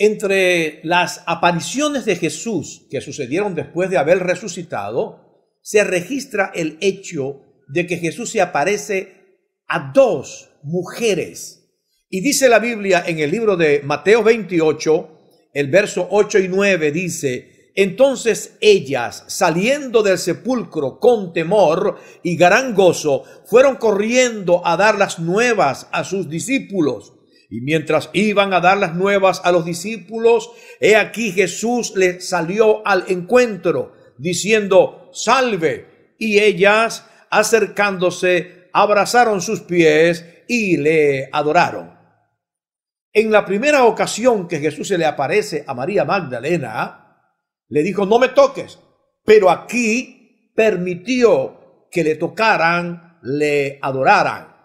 Entre las apariciones de Jesús que sucedieron después de haber resucitado, se registra el hecho de que Jesús se aparece a dos mujeres. Y dice la Biblia en el libro de Mateo 28, el verso 8 y 9 dice, entonces ellas, saliendo del sepulcro con temor y gran gozo, fueron corriendo a dar las nuevas a sus discípulos y mientras iban a dar las nuevas a los discípulos, he aquí Jesús les salió al encuentro, diciendo, salve. Y ellas, acercándose, abrazaron sus pies y le adoraron. En la primera ocasión que Jesús se le aparece a María Magdalena, le dijo, no me toques, pero aquí permitió que le tocaran, le adoraran.